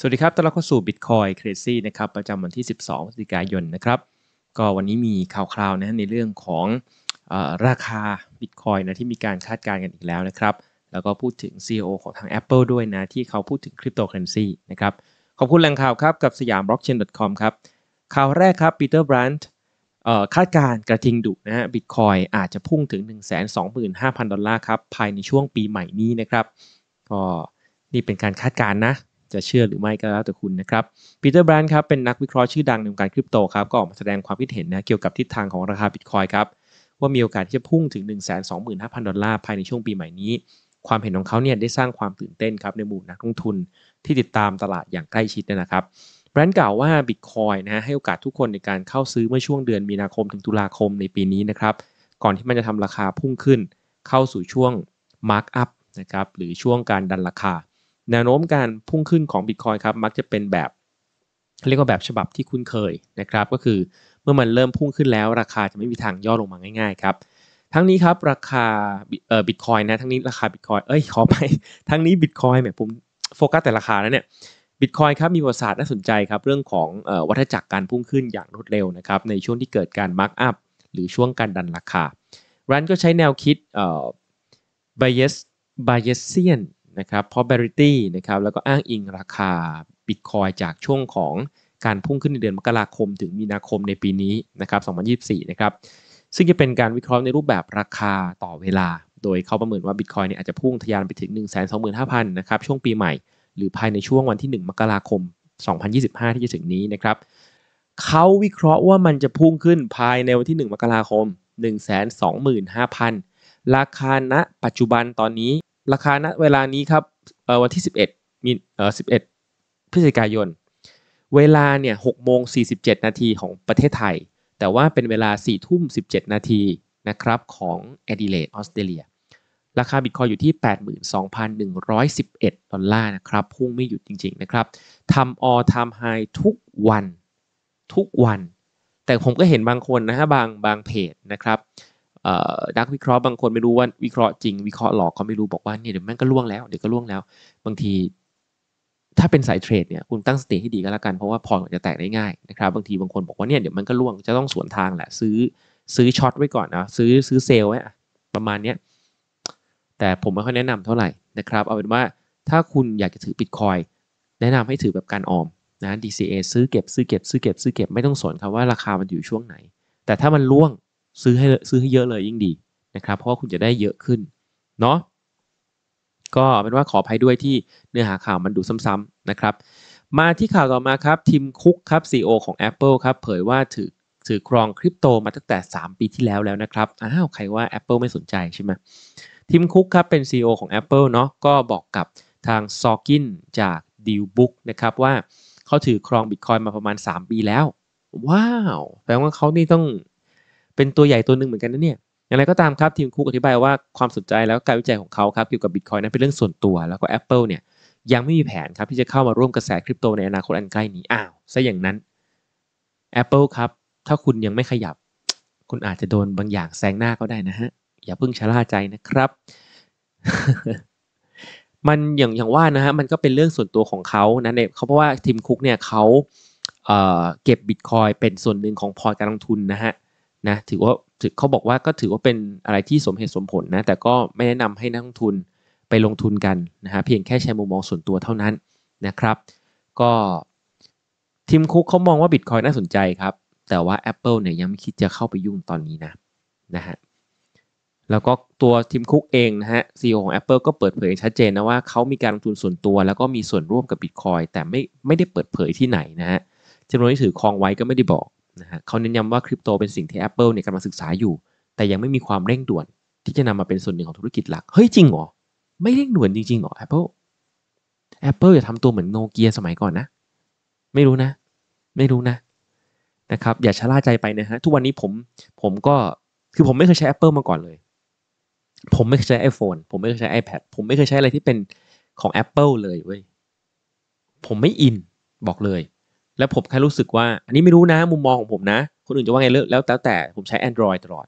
สวัสดีครับต้อนรับเข้าสู่ Bitcoin Crazy นะครับ ประจำวันที่ 12พฤศจิกายนนะครับ ก็วันนี้มีข่าวคราวนะในเรื่องของอราคา Bitcoin นะที่มีการคาดการณ์กันอีกแล้วนะครับ แล้วก็พูดถึง CEO ของทาง Apple ด้วยนะ ที่เขาพูดถึงคริปโตเคอเรนซีนะครับ ขอบคุณแหล่งข่าวครับ กับสยาม blockchain com ครับ ข่าวแรกครับปีเตอร์บรันต์คาดการณ์กระทิงดุนะฮะบิตคอยอาจจะพุ่งถึง 125,000 ดอลลาร์ครับภายในช่วงปีใหม่นี้นะครับ ก็นี่เป็นการคาดการณ์นะจะเชื่อหรือไม่ก็แล้วแต่คุณนะครับปีเตอร์แบรนด์ครับเป็นนักวิเคราะห์ชื่อดังในวงการคริปโตครับก็ออกมาแสดงความคิดเห็นนะเกี่ยวกับทิศทางของราคาบิตคอยครับว่ามีโอกาสที่จะพุ่งถึง 1 2 5 0 0 0ดอลลาร์ภายในช่วงปีใหม่นี้ ความเห็นของเขาเนี่ยได้สร้างความตื่นเต้นครับในหมู่นักลงทุนที่ติดตามตลาดอย่างใกล้ชิดนะครับแบรนด์กล่าวว่าบิตคอยนะฮะให้โอกาสทุกคนในการเข้าซื้อเมื่อช่วงเดือนมีนาคมถึงตุลาคมในปีนี้นะครับก่อนที่มันจะทำราคาพุ่งขึ้น เข้าสู่ช่วงมาร์กอัพนะครับหรือช่วงการดันราคาแนวโน้มการพุ่งขึ้นของ Bitcoin ครับมักจะเป็นแบบเรียกว่าแบบฉบับที่คุ้นเคยนะครับก็คือเมื่อมันเริ่มพุ่งขึ้นแล้วราคาจะไม่มีทางย่อลงมาง่ายๆครับทั้งนี้ครับราคาเอ่อบิตคอยนะทั้งนี้ราคาบิตคอยเอ้ยขอไปทั้งนี้บิตคอยเนี่ยผมโฟกัสแต่ราคาแล้วเนี่ยบิตคอยครับมีประวัติศาสตร์น่าสนใจครับเรื่องของวัฏจักรการพุ่งขึ้นอย่างรวดเร็วนะครับในช่วงที่เกิดการมาร์กอัพหรือช่วงการดันราคารันก็ใช้แนวคิดเอ่อ bias biasian นะครับ probability นะครับแล้วก็อ้างอิงราคา Bitcoin จากช่วงของการพุ่งขึ้นในเดือนมกราคม ถึงมีนาคมในปีนี้นะครับ 2024 นะครับซึ่งจะเป็นการวิเคราะห์ในรูปแบบราคาต่อเวลา โดยเขาประเมินว่า Bitcoin เนี่ยอาจจะพุ่งทะยานไปถึง 125,000 นะครับช่วงปีใหม่ หรือภายในช่วงวันที่ 1 มกราคม 2025 ที่จะถึงนี้นะครับเขาวิเคราะห์ว่ามันจะพุ่งขึ้นภายในวันที่ 1 มกราคม 125,000 ราคาณปัจจุบันตอนนี้ราคาณเวลานี้ครับวันที่ 11มีเอ่อ11 พฤศจิกายน เวลาเนี่ย6โมง 47 นาทีของประเทศไทย แต่ว่าเป็นเวลา 4 ทุ่ม 17 นาทีนะครับของแอดิเลดออสเตรเลียราคาบิตคอยอยู่ที่ 82,111 ดอลลาร์นะครับ พุ่งไม่หยุดจริงๆนะครับทำออทำไฮทุกวันทุกวัน แต่ผมก็เห็นบางคนนะฮะบางบางเพจนะครับนักวิเคราะห์บางคนไม่รู้ว่าวิเคราะห์จริงวิเคราะห์หลอกก็ไม่รู้บอกว่าเนี่ยเดี๋ยวมันก็ล่วงแล้วเดี๋ยวก็ล่วงแล้ว บางทีถ้าเป็นสายเทรดเนี่ยคุณตั้งสติให้ดีก็แล้วกันเพราะว่าพอร์ตจะแตกได้ง่ายนะครับบางทีบางคนบอกว่าเนี่ยเดี๋ยวมันก็ล่วงจะต้องสวนทางแหละซื้อซื้อช็อตไว้ก่อนนะซื้อซื้อเซลไว้ประมาณเนี้ยแต่ผมไม่ค่อยแนะนำเท่าไหร่นะครับเอาเป็นว่าถ้าคุณอยากจะถือบิตคอยแนะนำให้ถือแบบการออมนะ DCA ซื้อเก็บซื้อเก็บ ซื้อเก็บซื้อเก็บไม่ต้องสนครับว่าราคามันอยู่ช่วงไหน แต่ถ้ามันล่วงซื้อให้ซื้อให้เยอะเลยยิ่งดีนะครับ เพราะว่าคุณจะได้เยอะขึ้น เนาะก็เป็นว่าขออภัยด้วยที่เนื้อหาข่าวมันดูซ้ำๆนะครับ มาที่ข่าวต่อมาครับทีมคุกครับ CEO ของ Apple ครับ เผยว่าถือถือครองคริปโตมาตั้งแต่ 3 ปีที่แล้วแล้วนะครับ อ้าวใครว่า Apple ไม่สนใจใช่ไหมทีมคุกครับเป็น CEO ของ Apple เนาะก็บอกกับทางซอกินจากดิวบุ๊กนะครับว่าเขาถือครองบิตคอยมาประมาณ3ปีแล้ว ว้าวแปลว่าเขานี่ต้องเป็นตัวใหญ่ตัวหนึ่งเหมือนกันนะเนี่ย อย่างไรก็ตามครับทีมคุกอธิบายว่าความสนใจแล้วการวิจัยของเขาครับเกี่ยวกับบิตคอยนั้นเป็นเรื่องส่วนตัวแล้วก็ Apple เนี่ย ยังไม่มีแผนครับที่จะเข้ามาร่วมกระแสคริปโตในอนาคตอันใกล้นี้ อ้าวซะอย่างนั้น Apple ครับ ถ้าคุณยังไม่ขยับ คุณอาจจะโดนบางอย่างแซงหน้าก็ได้นะฮะอย่าเพิ่งชะล่าใจนะครับ มันอย่างอย่างว่านะฮะมันก็เป็นเรื่องส่วนตัวของเขานะเนี่ยเขาเพราะว่าทีมคุกเนี่ยเขาเเก็บบิตคอยเป็นส่วนหนึ่งของพอร์ตการลงทุนนะฮะนะถือว่าเขาบอกว่าก็ถือว่าเป็นอะไรที่สมเหตุสมผลนะแต่ก็ไม่แนะนำให้นักลงทุนไปลงทุนกันนะฮะเพียงแค่ใช้มุมมองส่วนตัวเท่านั้นนะครับก็ทีมคุกเขามองว่าบิตคอยน่าสนใจครับ แต่ว่า Apple เนี่ยยังไม่คิดจะเข้าไปยุ่งตอนนี้นะนะฮะแล้วก็ตัวทีมคุกเองนะฮะซีอของ Apple ก็เปิดเผยชัดเจนนะว่าเขามีการลงทุนส่วนตัว แล้วก็มีส่วนร่วมกับบิตคอยแต่ไม่ไม่ได้เปิดเผยที่ไหนนะฮะจำนวนที่ถือครองไว้ก็ไม่ได้บอกนะฮะเขาเน้นย้ำว่าคริปโตเป็นสิ่งที่ Apple เนี่ยกำลังศึกษาอยู่ แต่ยังไม่มีความเร่งด่วนที่จะนำมาเป็นส่วนหนึ่งของธุรกิจหลัก เฮ้ยจริงเหรอ ไม่เร่งด่วนจริงๆเหรอ Apple Apple อย่าทำตัวเหมือนโนเกียสมัยก่อนนะ ไม่รู้นะ ไม่รู้นะ นะครับ อย่าชะล่าใจไปนะฮะทุกวันนี้ผมผมก็คือผมไม่เคยใช้ Apple มาก่อนเลย ผมไม่เคยใช้ iPhone ผมไม่เคยใช้ iPad ผมไม่เคยใช้อะไรที่เป็นของ Apple เลยเว้ยผมไม่อินบอกเลยแล้วผมแค่รู้สึกว่า อันนี้ไม่รู้นะมุมมองของผมนะ คนอื่นจะว่าไงแล้วแต่แต่ผมใช้ Android ตลอด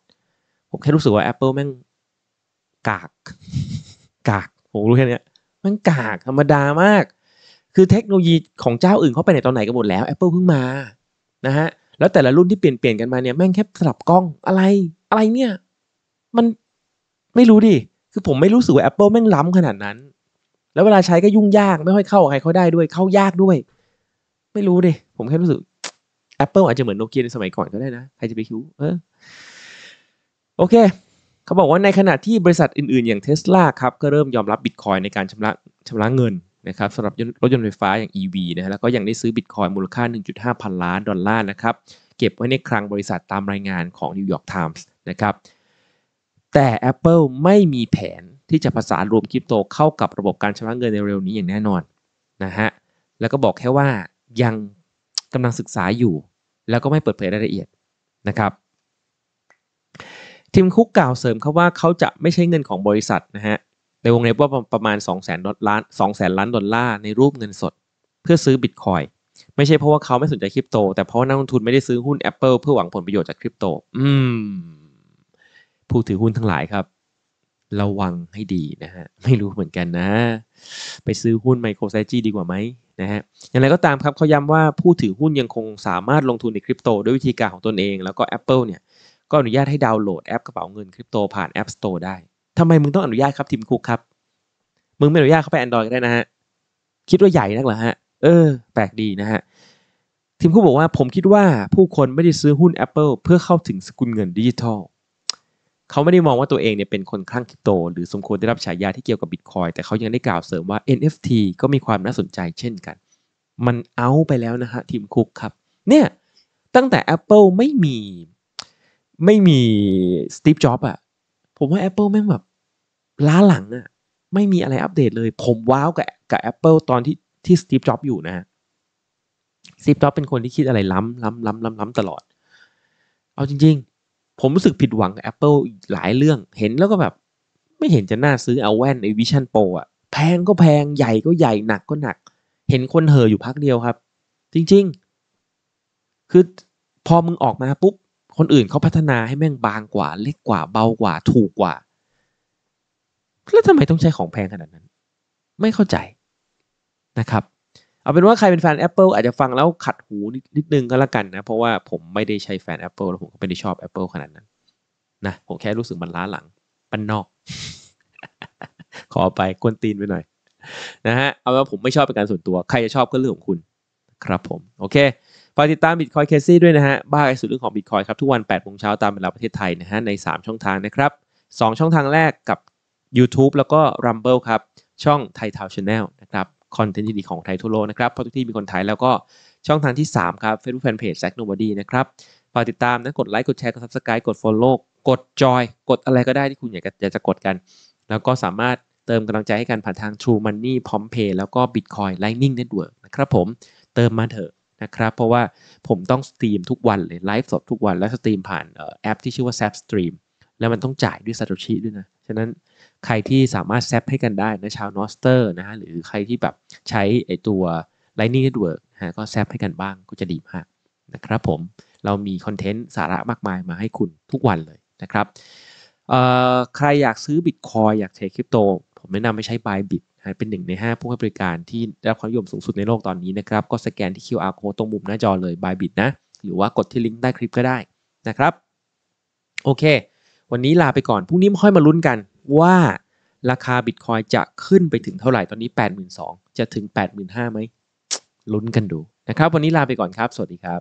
ผมแค่รู้สึกว่า Apple แม่งกาก กาก ผมรู้แค่นี้มันกากธรรมดามาก คือเทคโนโลยีของเจ้าอื่นเขาไปไหนตอนไหนกันหมดแล้ว Apple เพิ่งมานะฮะแล้วแต่ละรุ่นที่เปลี่ยนเปลี่ยนกันมาเนี่ยแม่งแค่สลับกล้องอะไร อะไรเนี่ยมันไม่รู้ดิคือผมไม่รู้สึกว่า Apple แม่งล้ำขนาดนั้น แล้วเวลาใช้ก็ยุ่งยากไม่ค่อยเข้าใครเขาได้ด้วยเข้ายากด้วยไม่รู้ดิ ผมแค่รู้สึก Apple อาจจะเหมือนโนเกียในสมัยก่อนก็ได้นะ ใครจะไปคิว เออ โอเค เขาบอกว่าในขณะที่บริษัทอื่น ๆอย่างเทส l a ครับก็เริ่มยอมรับบิตคอยในการชำระชำระเงินนะครับสำหรับรถยนต์ไฟฟ้าอย่าง EV นะฮะแล้วก็ยังได้ซื้อบิตคอยมูลค่า 1.5 พันล้านดอลลาร์นะครับเก็บไว้ในคลังบริษัทตามรายงานของ New York Times นะครับ แต่ Apple ไม่มีแผนที่จะผสานรวมคริปโต เข้ากับระบบการชำระเงินในเร็วนี้อย่างแน่นอนนะฮะแล้วก็บอกแค่ว่ายังกำลังศึกษาอยู่ แล้วก็ไม่เปิดเผยรายละเอียดนะครับทีมคุกกล่าวเสริมเขาว่าเขาจะไม่ใช้เงินของบริษัทนะฮะในวงเล็บว่าประมาณ 2 0 0 0 0ล้าน2งแ0 0ล้านดอลลาร์ ในรูปเงินสด เพื่อซื้อบิตคอยไม่ใช่เพราะว่าเขาไม่สนใจคริปโต แต่เพราะนักลงทุนไม่ได้ซื้อหุ้น Apple เพื่อหวังผลประโยชน์จากคริปโต อืม ผู้ถือหุ้นทั้งหลายครับระวังให้ดีนะฮะ ไม่รู้เหมือนกันนะ ไปซื้อหุ้นไมโครไซจีดีกว่าไหมนะฮะอย่างไรก็ตามครับเขาย้ำว่าผู้ถือหุ้นยังคงสามารถลงทุนในคริปโต ด้วยวิธีการของตนเอง แล้วก็ Apple เนี่ย ก็อนุญาตให้ดาวน์โหลดแอปกระเป๋าเงินคริปโต ผ่าน App Store ได้ทำไมมึงต้องอนุญาตครับทีมคุกครับ มึงไม่อนุญาตเขาไป Android ก็ได้นะฮะคิดว่าใหญ่นักเหรอฮะเออ แปลกดีนะฮะทีมคุกบอกว่าผมคิดว่าผู้คนไม่ได้ซื้อหุ้น Apple เพื่อเข้าถึงสกุลเงินดิจิทัลเขาไม่ได้มองว่าตัวเองเนี่ยเป็นคนคลั่งคริปโตหรือสมควรได้รับฉายาที่เกี่ยวกับบิตคอย แต่เขายังได้กล่าวเสริมว่า NFT ก็มีความน่าสนใจเช่นกัน มันเอาไปแล้วนะฮะทีมคุกครับ เนี่ย ตั้งแต่ Apple ไม่มีไม่มีสตีฟจ็อบอะผมว่า Apple แม่งแบบล้าหลังอะไม่มีอะไรอัปเดตเลย ผมว้าวกับกับ Apple ตอนที่ที่สตีฟจ็อบอยู่นะะสตีฟจ็อบเป็นคนที่คิดอะไรล้ำล้ำล้ำล้ำล้ำตลอด เอาจริงผมรู้สึกผิดหวังกับ Apple หลายเรื่อง เห็นแล้วก็แบบ ไม่เห็นจะน่าซื้อเอาแว่น ไอวิชั่นโปรอะแพงก็แพงใหญ่ก็ใหญ่หนักก็หนัก เห็นคนเห่ออยู่พักเดียวครับ จริงๆ คือพอมึงออกมาปุ๊บคนอื่นเขาพัฒนาให้แม่งบางกว่าเล็กกว่าเบากว่าถูกกว่า แล้วทำไมต้องใช้ของแพงขนาดนั้น ไม่เข้าใจนะครับเอาเป็นว่าใครเป็นแฟน Apple อาจจะฟังแล้วขัดหูนิดนึงก็แล้วกันนะ เพราะว่าผมไม่ได้ใช้แฟน Apple แล้วผมก็ไม่ได้ชอบ Apple ขนาดนั้นนะผมแค่รู้สึกมันล้าหลังปันนอก ขอไปกวนตีนไปหน่อยนะฮะเอาว่าผมไม่ชอบเป็นการส่วนตัว ใครจะชอบก็เรื่องของคุณ ครับผม โอเคฝากติดตาม Bitcoin c a s e ด้วยนะฮะ บ้าไอสุดเรื่องของ Bitcoin ครับทุกวัน8โมงเช้าตามเวลาประเทศไทยนะฮะใน3ช่องทางนะครับ2ช่องทางแรกกับ YouTube แล้วก็ Rumble ครับ ช่องไทยทาวช h น n n e นะครับคอนเทนต์ดีๆของไทยทั่วโลกนะครับเพราะทุกที่มีคนไทย แล้วก็ช่องทางที่ 3 ครับ Facebook Fanpage Zack Nobody นะครับฝากติดตามนะ กดไลค์กดแชร์ กด Subscribe กด Follow กดจอยกดอะไรก็ได้ที่คุณอยากจะจะกดกัน แล้วก็สามารถเติมกำลังใจให้กันผ่านทาง True Money p r o m p a y แล้วก็ Bitcoin Lightning Network นะครับผมเติมมาเถอะนะครับ เพราะว่าผมต้องสตรีมทุกวันเลยไลฟ์สดทุกวันและสตรีมผ่านแอปที่ชื่อว่า s a p Stream แล้วมันต้องจ่ายด้วยซาโตชิด้วยนะฉะนั้นใครที่สามารถแซปให้กันได้นะชาวนอสเตอร์นะฮะหรือใครที่แบบใช้ไอตัว Lightning Network ฮะก็แซปให้กันบ้างก็จะดีมากนะครับ ผมเรามีคอนเทนต์สาระมากมายมาให้คุณทุกวันเลยนะครับ ใครอยากซื้อบิตคอยอยากเทรดคริปโต ผมแนะนำไม่ใช้ Bybit เป็นหนึ่งใน 5 ผู้ให้บริการที่ได้รับความนิยมสูงสุดในโลกตอนนี้นะครับ ก็สแกนที่ QR code ตรงมุมหน้าจอเลย Bybit นะหรือว่ากดที่ลิงก์ใต้คลิปก็ได้นะครับโอเค วันนี้ลาไปก่อนพรุ่งนี้ค่อยมาลุ้นกันว่าราคาบิตคอยจะขึ้นไปถึงเท่าไหร่ตอนนี้ 82,000 จะถึง 85,000ไหมลุ้นกันดูนะครับ วันนี้ลาไปก่อนครับ สวัสดีครับ